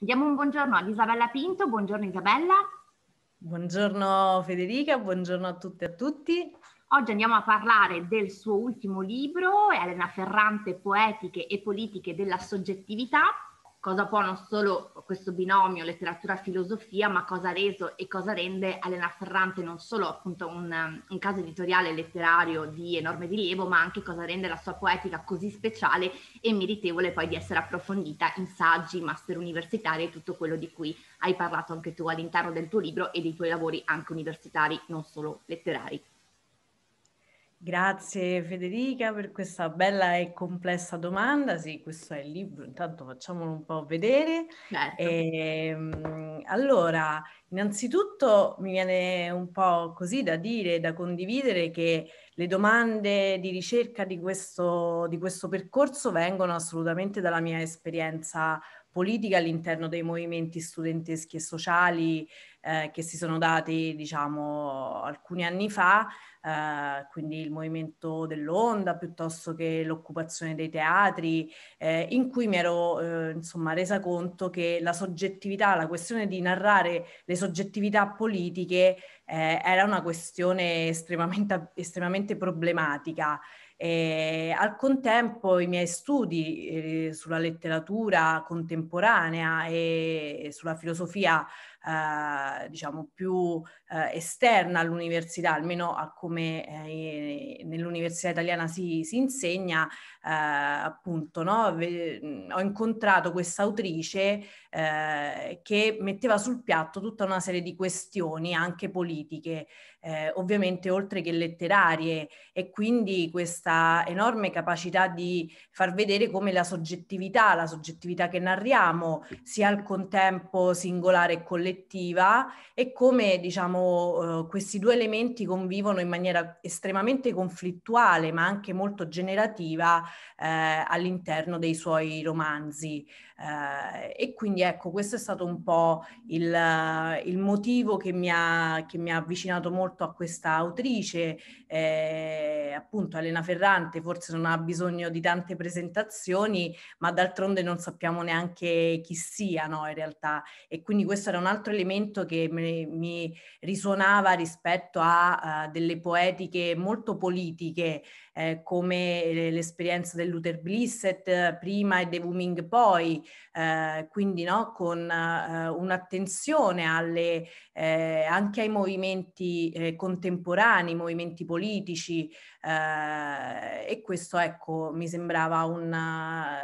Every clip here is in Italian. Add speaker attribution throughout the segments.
Speaker 1: Diamo un buongiorno ad Isabella Pinto, buongiorno Isabella. Buongiorno Federica, buongiorno a tutte e a tutti. Oggi andiamo a parlare del suo ultimo libro, Elena Ferrante, Poetiche e politiche della soggettività, cosa può non solo questo binomio letteratura-filosofia, ma cosa ha reso e cosa rende Elena Ferrante non solo appunto un, un caso editoriale letterario di enorme rilievo, ma anche cosa rende la sua poetica così speciale e meritevole poi di essere approfondita in saggi, master universitari e tutto quello di cui hai parlato anche tu all'interno del tuo libro e dei tuoi lavori anche universitari, non solo letterari. Grazie Federica per
Speaker 2: questa bella e complessa domanda. Sì, questo è il libro, intanto facciamolo un po' vedere. Certo. E, ehm, allora, innanzitutto mi viene un po' così da dire, da condividere che le domande di ricerca di questo, di questo percorso vengono assolutamente dalla mia esperienza politica all'interno dei movimenti studenteschi e sociali eh, che si sono dati diciamo alcuni anni fa, eh, quindi il movimento dell'onda piuttosto che l'occupazione dei teatri, eh, in cui mi ero eh, insomma resa conto che la soggettività, la questione di narrare le soggettività politiche eh, era una questione estremamente, estremamente problematica. E al contempo i miei studi eh, sulla letteratura contemporanea e sulla filosofia eh, diciamo più eh, esterna all'università, almeno a come eh, nell'università italiana si, si insegna, eh, appunto, no? ho incontrato questa autrice eh, che metteva sul piatto tutta una serie di questioni anche politiche, ovviamente oltre che letterarie, e quindi questa enorme capacità di far vedere come la soggettività, la soggettività che narriamo, sia al contempo singolare e collettiva, prospettiva e come diciamo, eh, questi due elementi convivono in maniera estremamente conflittuale ma anche molto generativa eh, all'interno dei suoi romanzi. Eh, e quindi ecco, questo è stato un po' il, eh, il motivo che mi, ha, che mi, ha, avvicinato molto a questa autrice. Eh, appunto Elena Ferrante forse non ha bisogno di tante presentazioni, ma d'altronde non sappiamo neanche chi sia no, in realtà. E quindi questo era un altro altro elemento che mi risuonava rispetto a, a eh, delle poetiche molto politiche eh, come eh, l'esperienza dell'Uther Blisset eh, prima e The Booming poi, eh, quindi no, con eh, un'attenzione alle, anche ai movimenti contemporanei, movimenti politici e questo ecco mi sembrava un,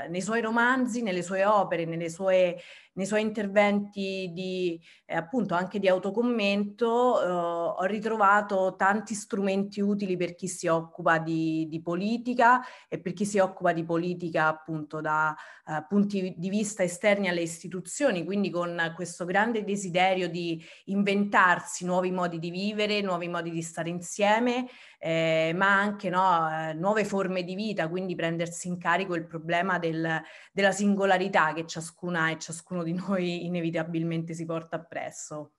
Speaker 2: nei suoi romanzi, nelle sue opere, nelle sue nei suoi interventi di, eh, appunto anche di autocommento eh, ho ritrovato tanti strumenti utili per chi si occupa di, di, politica e per chi si occupa di politica appunto da eh, punti di vista esterni alle istituzioni, quindi con questo grande desiderio di inventarsi nuovi modi di vivere, nuovi modi di stare insieme, eh, ma anche no, eh, nuove forme di vita, quindi prendersi in carico il problema del, della singolarità che ciascuna e ciascuno di noi inevitabilmente si porta appresso.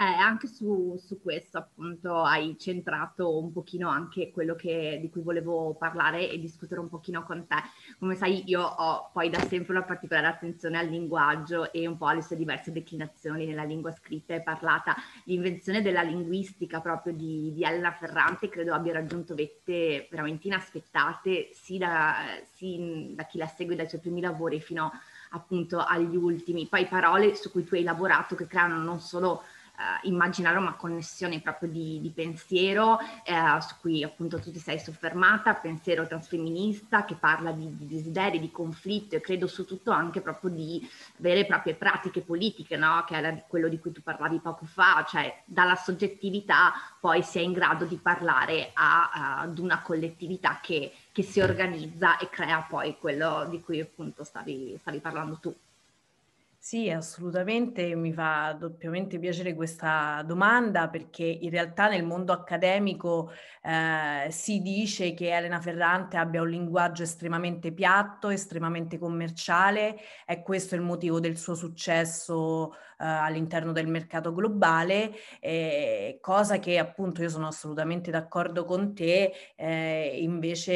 Speaker 1: Eh, anche su, su, questo appunto hai centrato un pochino anche quello che, di cui volevo parlare e discutere un pochino con te. Come sai io ho poi da sempre una particolare attenzione al linguaggio e un po' alle sue diverse declinazioni nella lingua scritta e parlata. L'invenzione della linguistica proprio di, di Elena Ferrante credo abbia raggiunto vette veramente inaspettate sì da, sì, da chi la segue dai suoi primi lavori fino appunto agli ultimi. Poi parole su cui tu hai lavorato che creano non solo eh, immaginare una connessione proprio di, di pensiero eh, su cui appunto tu ti sei soffermata, pensiero transfemminista che parla di, di, desideri, di conflitto e credo su tutto anche proprio di vere e proprie pratiche politiche, no? che era quello di cui tu parlavi poco fa, cioè dalla soggettività poi si è in grado di parlare a, ad una collettività che, che, si organizza e crea poi quello di cui appunto stavi, stavi parlando tu.
Speaker 2: Sì, assolutamente mi fa doppiamente piacere questa domanda perché in realtà nel mondo accademico eh, si dice che Elena Ferrante abbia un linguaggio estremamente piatto, estremamente commerciale, è questo il motivo del suo successo eh, all'interno del mercato globale, eh, cosa che appunto io sono assolutamente d'accordo con te, eh, invece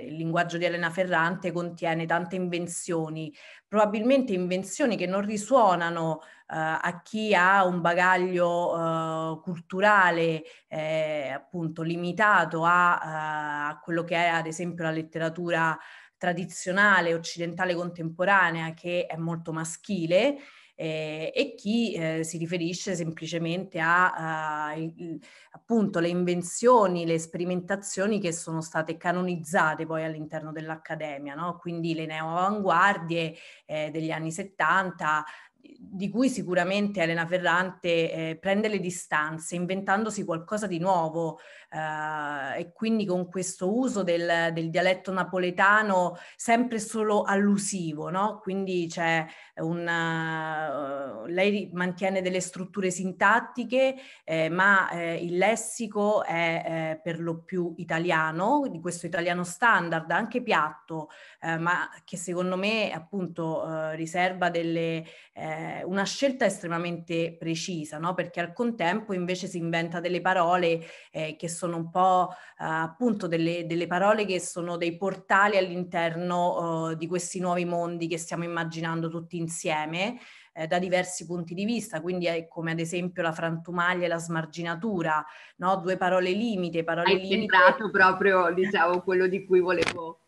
Speaker 2: eh, il linguaggio di Elena Ferrante contiene tante invenzioni, probabilmente invenzioni che non risuonano eh, a chi ha un bagaglio eh, culturale eh, appunto limitato a, eh, a, quello che è ad esempio la letteratura tradizionale occidentale contemporanea che è molto maschile eh, e chi eh, si riferisce semplicemente a, a eh, il, appunto le invenzioni, le sperimentazioni che sono state canonizzate poi all'interno dell'accademia, no? quindi le neoavanguardie eh, degli anni 70 di cui sicuramente Elena Ferrante eh, prende le distanze inventandosi qualcosa di nuovo eh, e quindi con questo uso del, del dialetto napoletano sempre solo allusivo, no? quindi c'è un... Eh, lei mantiene delle strutture sintattiche eh, ma eh, il lessico è eh, per lo più italiano, di questo italiano standard, anche piatto, ma che secondo me appunto riserva delle... Eh, eh, una scelta estremamente precisa, no? perché al contempo invece si inventa delle parole eh, che sono un po' eh, appunto delle, delle, parole che sono dei portali all'interno eh, di questi nuovi mondi che stiamo immaginando tutti insieme eh, da diversi punti di vista, quindi è come ad esempio la frantumaglia e la smarginatura, no? due parole limite, parole Hai limite.
Speaker 1: proprio diciamo quello di cui
Speaker 2: volevo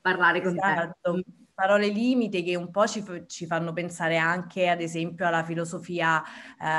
Speaker 2: parlare con esatto. te parole limite che un po' ci, ci, fanno pensare anche ad esempio alla filosofia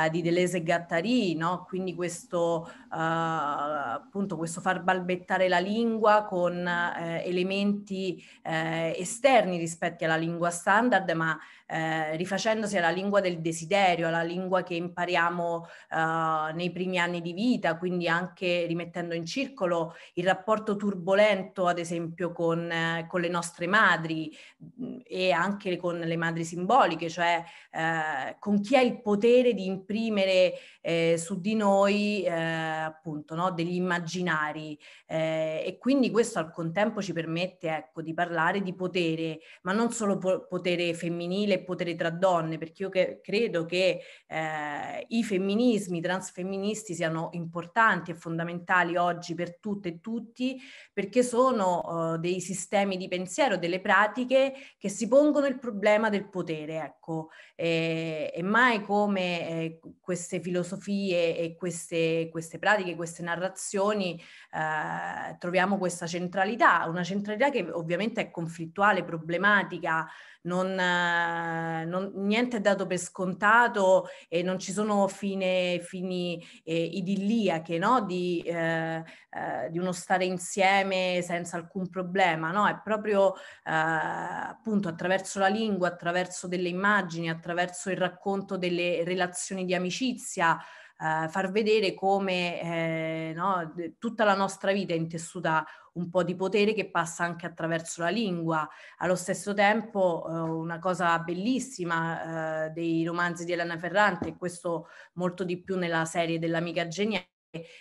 Speaker 2: eh, di Deleuze e Gattari, no? quindi questo, eh, appunto, questo far balbettare la lingua con eh, elementi eh, esterni rispetto alla lingua standard, ma eh, rifacendosi alla lingua del desiderio, alla lingua che impariamo eh, nei primi anni di vita, quindi anche rimettendo in circolo il rapporto turbolento, ad esempio, con, eh, con le nostre madri mh, mm, e anche con le madri simboliche, cioè eh, con chi ha il potere di imprimere eh, su di noi appunto no, degli immaginari. e quindi questo al contempo ci permette ecco, di parlare di potere, ma non solo po- potere femminile, potere tra donne, perché io che, credo che eh, i femminismi, transfemministi siano importanti e fondamentali oggi per tutte e tutti, perché sono eh, dei sistemi di pensiero, delle pratiche che si pongono il problema del potere, ecco, e, e mai come eh, queste filosofie e queste, queste pratiche, queste narrazioni eh, troviamo questa centralità, una centralità che ovviamente è conflittuale, problematica, non, eh, non, niente è dato per scontato e non ci sono fine, fini eh, idilliache no? di, eh, eh, di, uno stare insieme senza alcun problema, no? è proprio eh, appunto attraverso la lingua, attraverso delle immagini, attraverso il racconto delle relazioni di amicizia. Eh, far vedere come no? tutta la nostra vita è intessuta un po' di potere che passa anche attraverso la lingua. Allo stesso tempo eh, una cosa bellissima eh, dei romanzi di Elena Ferrante, e questo molto di più nella serie dell'amica geniale,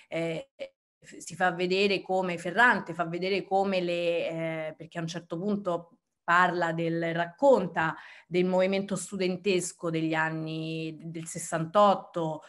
Speaker 2: eh, si fa vedere come Ferrante, fa vedere come le, eh, perché a un certo punto parla del, racconta del movimento studentesco degli anni del 68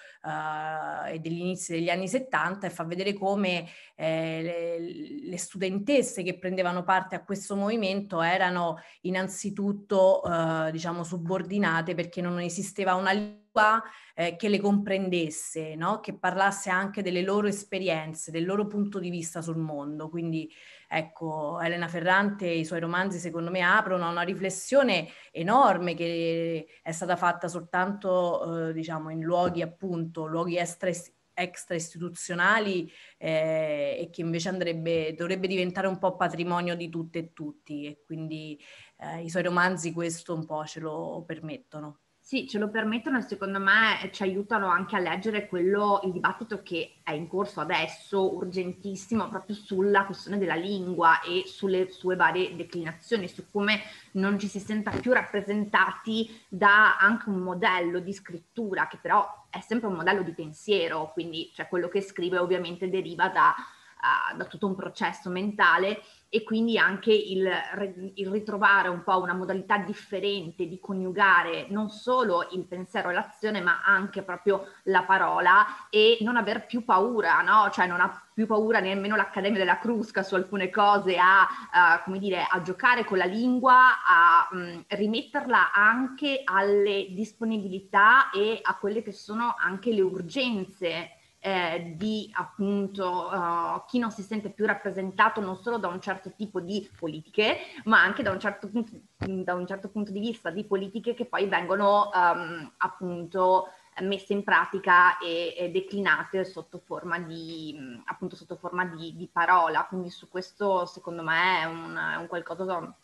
Speaker 2: eh, e dell'inizio degli anni 70 e fa vedere come eh, le, le, studentesse che prendevano parte a questo movimento erano innanzitutto eh, diciamo subordinate perché non esisteva una lingua eh, che le comprendesse, no? che parlasse anche delle loro esperienze, del loro punto di vista sul mondo. Quindi Ecco, Elena Ferrante e i suoi romanzi secondo me aprono a una riflessione enorme che è stata fatta soltanto eh, diciamo in luoghi appunto, luoghi extra extra istituzionali eh, e che invece andrebbe, dovrebbe diventare un po' patrimonio
Speaker 1: di tutte e tutti e quindi eh, i suoi romanzi questo un po' ce lo permettono. Sì, ce lo permettono e secondo me eh, ci aiutano anche a leggere quello, il dibattito che è in corso adesso, urgentissimo, proprio sulla questione della lingua e sulle sue varie declinazioni, su come non ci si senta più rappresentati da anche un modello di scrittura, che però è sempre un modello di pensiero, quindi cioè, quello che scrive ovviamente deriva da, uh, da tutto un processo mentale e quindi anche il, il, ritrovare un po' una modalità differente di coniugare non solo il pensiero e l'azione, ma anche proprio la parola e non aver più paura, no? Cioè non ha più paura nemmeno l'Accademia della Crusca su alcune cose a, uh, dire, a giocare con la lingua, a um, rimetterla anche alle disponibilità e a quelle che sono anche le urgenze eh, di appunto uh, chi non si sente più rappresentato non solo da un certo tipo di politiche, ma anche da un certo punto, da un certo punto di vista di politiche che poi vengono um, appunto messe in pratica e, e, declinate sotto forma di appunto sotto forma di, di parola. Quindi su questo secondo me è un, è un qualcosa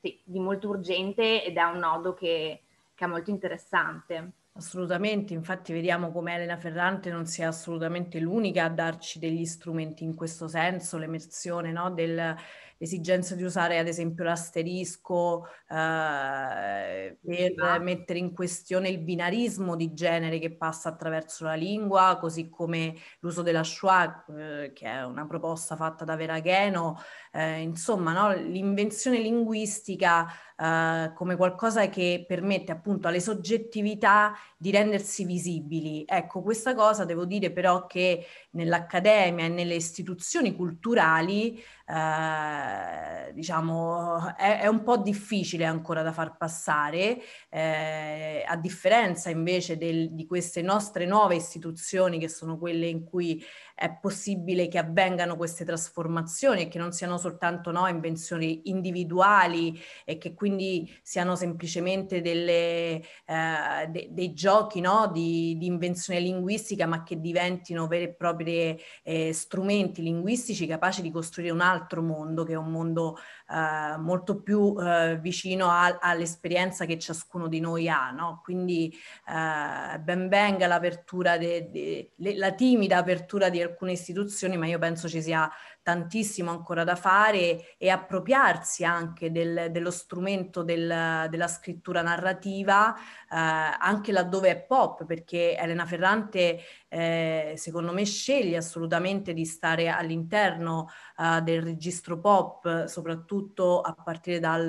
Speaker 1: sì, di molto urgente ed è un nodo che, che è molto interessante.
Speaker 2: Assolutamente, infatti vediamo come Elena Ferrante non sia assolutamente l'unica a darci degli strumenti in questo senso, l'emersione no, dell'esigenza di usare ad esempio l'asterisco eh, per ah. mettere in questione il binarismo di genere che passa attraverso la lingua, così come l'uso della schwa, eh, che è una proposta fatta da Veragheno, eh, insomma no, l'invenzione linguistica eh, come qualcosa che permette appunto alle soggettività di rendersi visibili. Ecco, questa cosa devo dire però che nell'accademia e nelle istituzioni culturali eh, diciamo è, è, un po' difficile ancora da far passare, eh, a differenza invece del, di queste nostre nuove istituzioni che sono quelle in cui è possibile che avvengano queste trasformazioni e che non siano soltanto no, invenzioni individuali e che quindi siano semplicemente delle, eh, de- dei giochi no, di, di, invenzione linguistica, ma che diventino veri e propri eh, strumenti linguistici capaci di costruire un altro mondo, che è un mondo eh, molto più eh, vicino a- all'esperienza che ciascuno di noi ha. No? Quindi eh, ben venga l'apertura, de- de- la timida apertura di alcune istituzioni, ma io penso ci sia tantissimo ancora da fare e appropriarsi anche del, dello strumento del, della scrittura narrativa, eh, anche laddove è pop, perché Elena Ferrante eh, secondo me sceglie assolutamente di stare all'interno eh, del registro pop, soprattutto a partire dal,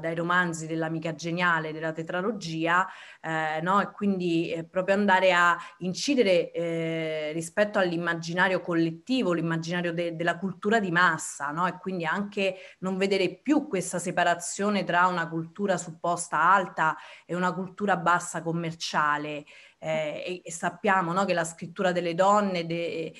Speaker 2: dai romanzi dell'amica geniale, della tetralogia, eh, no? e quindi eh, proprio andare a incidere eh, rispetto all'immaginario collettivo, l'immaginario de, della cultura cultura di massa, no? E quindi anche non vedere più questa separazione tra una cultura supposta alta e una cultura bassa commerciale eh, e, sappiamo no, che la scrittura delle donne de,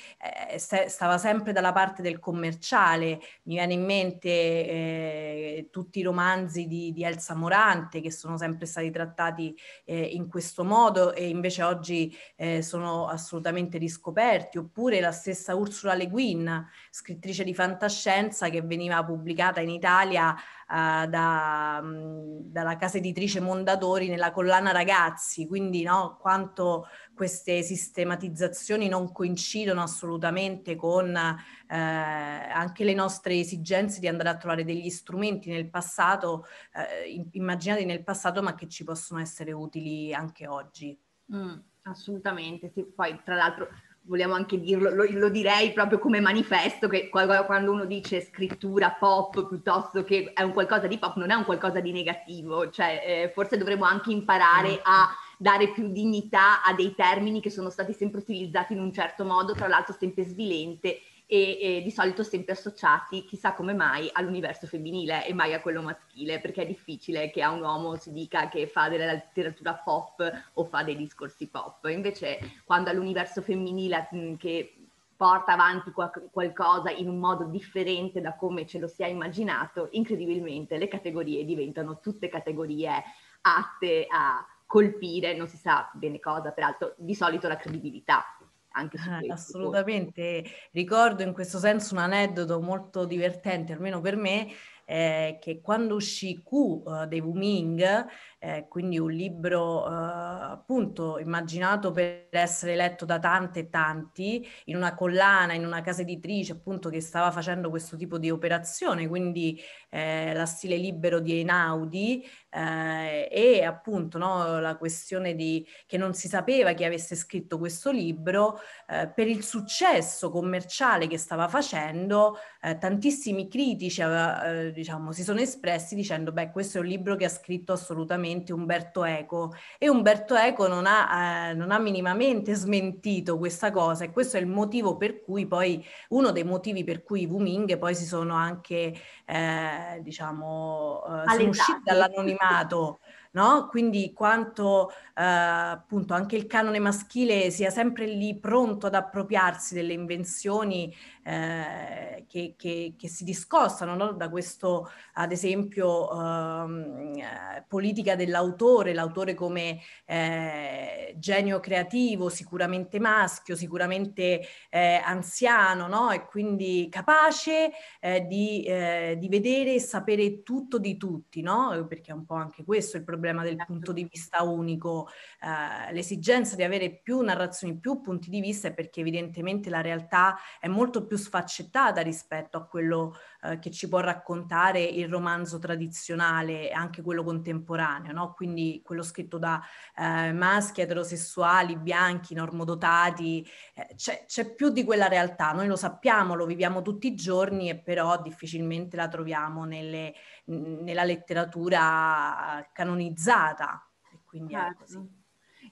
Speaker 2: eh, stava sempre dalla parte del commerciale, mi viene in mente eh, tutti i romanzi di, di, Elsa Morante che sono sempre stati trattati eh, in questo modo e invece oggi eh, sono assolutamente riscoperti, oppure la stessa Ursula Le Guin, scrittrice di fantascienza che veniva pubblicata in Italia eh, da, dalla casa editrice Mondadori nella collana Ragazzi, quindi no, quanto quanto queste sistematizzazioni non coincidono assolutamente con eh, anche le nostre esigenze di andare a trovare degli strumenti nel passato, eh, immaginati nel passato, ma che ci possono essere utili
Speaker 1: anche oggi. Mm, assolutamente, sì. Poi tra l'altro vogliamo anche dirlo, lo, lo, direi proprio come manifesto, che quando uno dice scrittura pop piuttosto che è un qualcosa di pop, non è un qualcosa di negativo, cioè eh, forse dovremmo anche imparare esatto. a dare più dignità a dei termini che sono stati sempre utilizzati in un certo modo, tra l'altro sempre svilente e, e, di solito sempre associati, chissà come mai, all'universo femminile e mai a quello maschile, perché è difficile che a un uomo si dica che fa della letteratura pop o fa dei discorsi pop. Invece, quando all'universo femminile mm, che porta avanti qual- qualcosa in un modo differente da come ce lo si è immaginato, incredibilmente le categorie diventano tutte categorie atte a colpire, non si sa bene cosa, peraltro di solito la credibilità. Anche su eh, questo.
Speaker 2: Assolutamente, ricordo in questo senso un aneddoto molto divertente, almeno per me, eh, che quando uscì Q uh, dei Wu Ming, eh, quindi un libro uh, appunto immaginato per essere letto da tante e tanti, in una collana, in una casa editrice appunto che stava facendo questo tipo di operazione, quindi eh, la stile libero di Einaudi eh, e appunto no, la questione di, che non si sapeva chi avesse scritto questo libro, per il successo commerciale che stava facendo, tantissimi critici aveva, diciamo, si sono espressi dicendo beh questo è un libro che ha scritto assolutamente Umberto Eco e Umberto Eco non ha, eh, non ha minimamente smentito questa cosa e questo è il motivo per cui poi, uno dei motivi per cui i Wuming poi si sono anche, eh, diciamo, eh, sono usciti dall'anonimato no? Quindi quanto eh, appunto anche il canone maschile sia sempre lì pronto ad appropriarsi delle invenzioni eh, che, che, che, si discostano no? da questo, ad esempio, ehm, eh, politica dell'autore, l'autore come eh, genio creativo, sicuramente maschio, sicuramente eh, anziano, no? E quindi capace eh, di, di vedere e sapere tutto di tutti, no? Perché è un po' anche questo il problema problema del punto di vista unico, eh, l'esigenza di avere più narrazioni, più punti di vista è perché evidentemente la realtà è molto più sfaccettata rispetto a quello eh, che ci può raccontare il romanzo tradizionale, anche quello contemporaneo, no? quindi quello scritto da eh, maschi, eterosessuali, bianchi, normodotati, eh, c'è, c'è più di quella realtà, noi lo sappiamo, lo viviamo tutti i giorni e però difficilmente la troviamo nelle,
Speaker 1: nella letteratura canonizzata. E quindi certo. è così.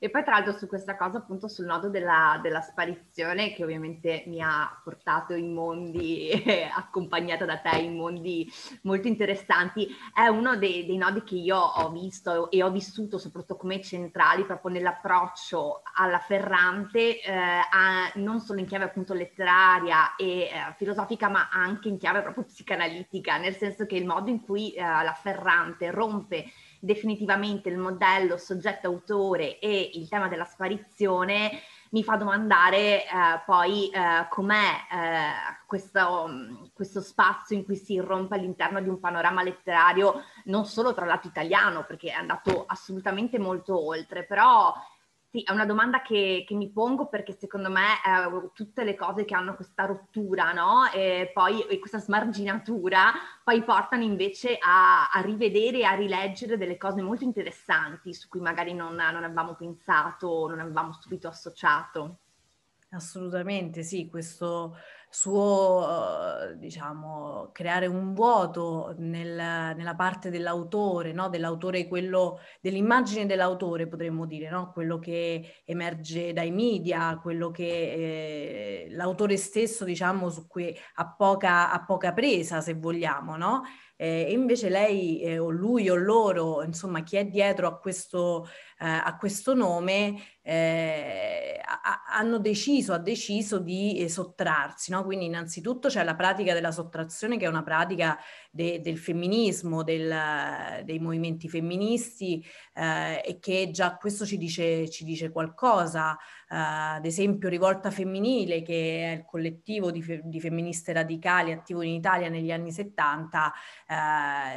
Speaker 1: E poi tra l'altro su questa cosa appunto sul nodo della, della sparizione che ovviamente mi ha portato in mondi, accompagnata da te, in mondi molto interessanti, è uno dei, dei nodi che io ho visto e ho vissuto soprattutto come centrali proprio nell'approccio alla Ferrante, eh, a, non solo in chiave appunto letteraria e eh, filosofica ma anche in chiave proprio psicanalitica, nel senso che il modo in cui eh, la Ferrante rompe definitivamente il modello soggetto-autore e il tema della sparizione, mi fa domandare eh, poi eh, com'è eh, questo, questo, spazio in cui si irrompe all'interno di un panorama letterario, non solo tra l'altro italiano, perché è andato assolutamente molto oltre, però sì, è una domanda che, che, mi pongo perché secondo me eh, tutte le cose che hanno questa rottura, no? E poi e questa smarginatura, poi portano invece a, a rivedere e a rileggere delle cose molto interessanti su cui magari non, non avevamo pensato, non avevamo subito associato. Assolutamente sì,
Speaker 2: questo suo, eh, diciamo, creare un vuoto nel, nella parte dell'autore, no? dell'autore quello, dell'immagine dell'autore potremmo dire, no? quello che emerge dai media, quello che eh, l'autore stesso diciamo, su cui ha poca, ha poca presa se vogliamo, no? eh, invece lei eh, o lui o loro, insomma chi è dietro a questo, eh, a questo nome, eh, a- hanno deciso, ha deciso di eh, sottrarsi. No? Quindi innanzitutto c'è la pratica della sottrazione che è una pratica de, del femminismo, del, dei movimenti femministi eh, e che già questo ci dice, ci dice qualcosa. Eh, ad esempio Rivolta Femminile, che è il collettivo di, fe, di femministe radicali attivo in Italia negli anni 70,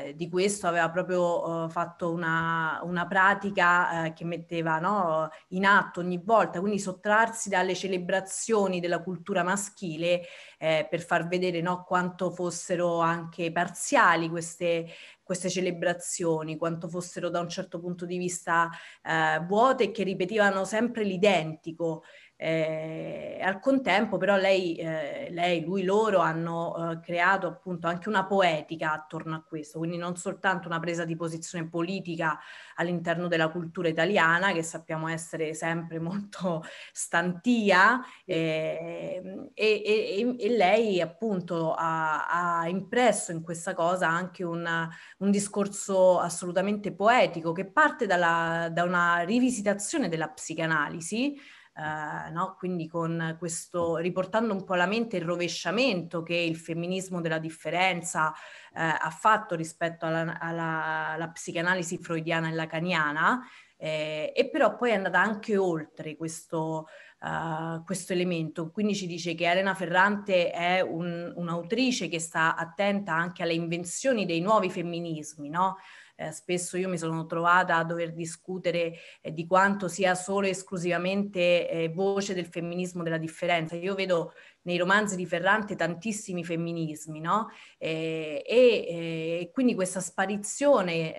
Speaker 2: eh, di questo aveva proprio eh, fatto una, una pratica eh, che metteva no, in atto ogni volta, quindi sottrarsi dalle celebrazioni della cultura maschile eh, per far vedere no, quanto fossero anche parziali queste, queste celebrazioni, quanto fossero da un certo punto di vista eh, vuote e che ripetevano sempre l'identico. Eh, al contempo però lei, eh, lei lui, loro hanno eh, creato appunto anche una poetica attorno a questo, quindi non soltanto una presa di posizione politica all'interno della cultura italiana, che sappiamo essere sempre molto stantia, eh, e, e, e, lei appunto ha, ha, impresso in questa cosa anche una, un discorso assolutamente poetico che parte dalla, da una rivisitazione della psicanalisi, eh, no? quindi con questo, riportando un po' alla mente il rovesciamento che il femminismo della differenza eh, ha fatto rispetto alla, alla, alla psicanalisi freudiana e lacaniana, eh, e però poi è andata anche oltre questo, uh, questo, elemento, quindi ci dice che Elena Ferrante è un, un'autrice che sta attenta anche alle invenzioni dei nuovi femminismi, no? Eh, spesso io mi sono trovata a dover discutere eh, di quanto sia solo e esclusivamente eh, voce del femminismo della differenza. Io vedo nei romanzi di Ferrante tantissimi femminismi, no? Eh, e, e, eh, e quindi questa sparizione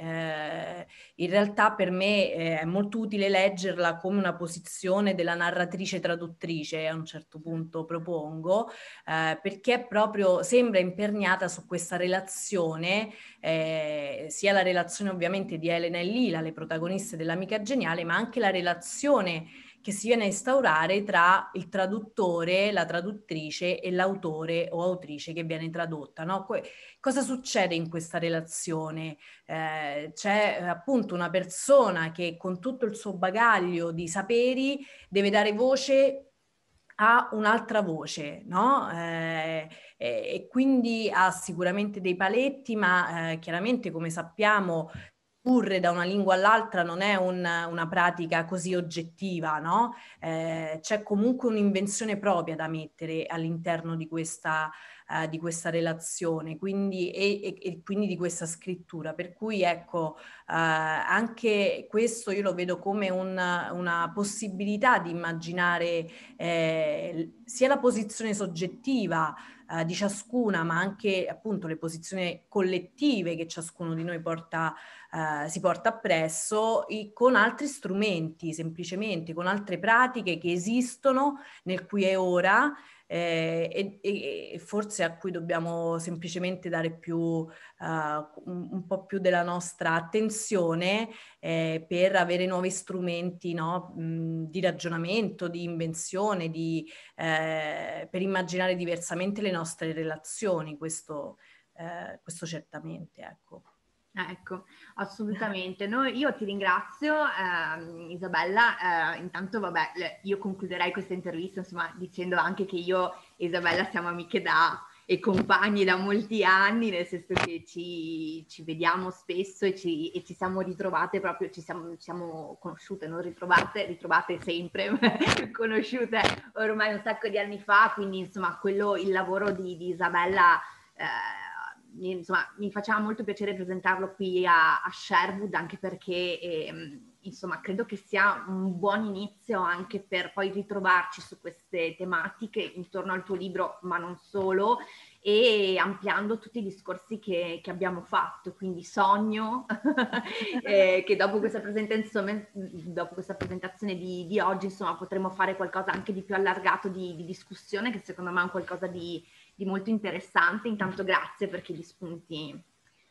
Speaker 2: eh, in realtà per me è molto utile leggerla come una posizione della narratrice traduttrice, a un certo punto propongo, eh, perché proprio sembra imperniata su questa relazione, eh, sia la relazione relazione ovviamente di Elena e Lila, le protagoniste dell'amica geniale, ma anche la relazione che si viene a instaurare tra il traduttore, la traduttrice e l'autore o autrice che viene tradotta. No? Que- cosa succede in questa relazione? Eh, c'è eh, appunto una persona che con tutto il suo bagaglio di saperi deve dare voce ha un'altra voce, no? Eh, eh, e quindi ha sicuramente dei paletti, ma eh, chiaramente come sappiamo tradurre da una lingua all'altra non è un, una pratica così oggettiva, no? Eh, c'è comunque un'invenzione propria da mettere all'interno di questa eh, di questa relazione quindi, e, e, e, quindi di questa scrittura. Per cui ecco, eh, anche questo io lo vedo come un, una possibilità di immaginare eh, sia la posizione soggettiva, eh, di ciascuna, ma anche appunto le posizioni collettive che ciascuno di noi porta, eh, si porta appresso i, con altri strumenti, semplicemente con altre pratiche che esistono nel qui e ora eh, e, e, forse a cui dobbiamo semplicemente dare più, uh, un, un, po' più della nostra attenzione eh, per avere nuovi strumenti no? Mh, mm, di ragionamento, di invenzione, di, eh, per immaginare diversamente le nostre relazioni, questo, eh, questo certamente. Ecco.
Speaker 1: Ah, ecco, assolutamente. No, io ti ringrazio ehm, Isabella, eh, intanto vabbè, io concluderei questa intervista insomma dicendo anche che io e Isabella siamo amiche da, e compagni da molti anni, nel senso che ci, ci vediamo spesso e ci, e ci, siamo ritrovate proprio, ci siamo, ci siamo conosciute, non ritrovate, ritrovate sempre, conosciute ormai un sacco di anni fa, quindi insomma quello, il lavoro di, di Isabella... Eh, insomma, mi faceva molto piacere presentarlo qui a, a Sherwood anche perché eh, insomma, credo che sia un buon inizio anche per poi ritrovarci su queste tematiche intorno al tuo libro, ma non solo, e ampliando tutti i discorsi che, che abbiamo fatto, quindi sogno, eh, che dopo questa, dopo questa presentazione di, di, oggi insomma, potremo fare qualcosa anche di più allargato di, di discussione, che secondo me è un qualcosa di di molto interessante. Intanto grazie perché gli spunti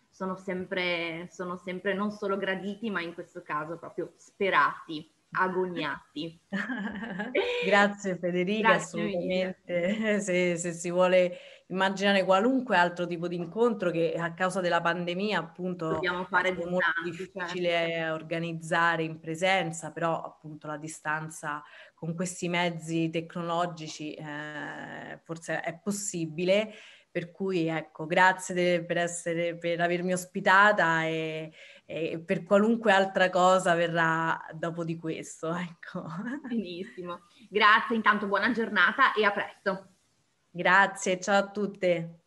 Speaker 1: sono sempre, sono sempre non solo graditi, ma in questo caso proprio sperati agognati.
Speaker 2: Grazie Federica, Grazie assolutamente. Se, se, si vuole immaginare qualunque altro tipo di incontro che a causa della pandemia appunto fare è molto tanti, certo. difficile certo. organizzare in presenza, però appunto la distanza con questi mezzi tecnologici eh, forse è possibile. Per cui ecco, grazie de- per, essere, per avermi ospitata e, e, per qualunque altra cosa verrà dopo di questo. Ecco.
Speaker 1: Benissimo, grazie, intanto buona giornata e a presto. Grazie, ciao a tutte.